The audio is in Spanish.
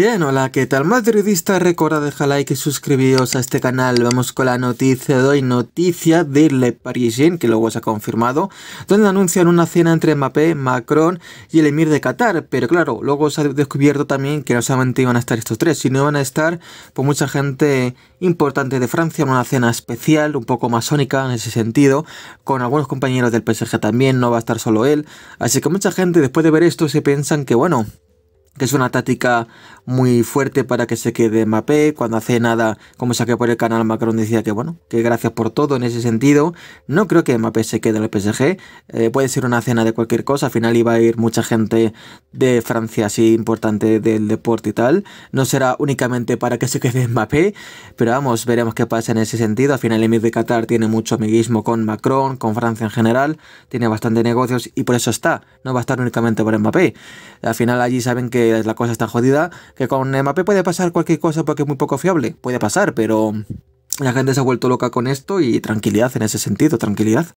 Bien, hola, ¿qué tal madridista? Recuerda dejar like y suscribiros a este canal. Vamos con la noticia de hoy, noticia de Le Parisien, que luego se ha confirmado, donde anuncian una cena entre Mbappé, Macron y el emir de Qatar. Pero claro, luego se ha descubierto también que no solamente iban a estar estos tres, sino iban a estar por pues, mucha gente importante de Francia en una cena especial, un poco masónica en ese sentido, con algunos compañeros del PSG también, no va a estar solo él. Así que mucha gente después de ver esto se piensan que bueno que es una táctica muy fuerte para que se quede Mbappé. Cuando hace nada, como saqué por el canal, Macron decía que bueno, que gracias por todo en ese sentido. No creo que Mbappé se quede en el PSG. Eh, puede ser una cena de cualquier cosa. Al final iba a ir mucha gente de Francia así importante del deporte y tal. No será únicamente para que se quede Mbappé, pero vamos, veremos qué pasa en ese sentido. Al final, el Emir de Qatar tiene mucho amiguismo con Macron, con Francia en general, tiene bastante negocios y por eso está. No va a estar únicamente por Mbappé. Al final, allí saben que la cosa está jodida, que con Mbappé puede pasar cualquier cosa porque es muy poco fiable. Puede pasar, pero la gente se ha vuelto loca con esto y tranquilidad en ese sentido, tranquilidad.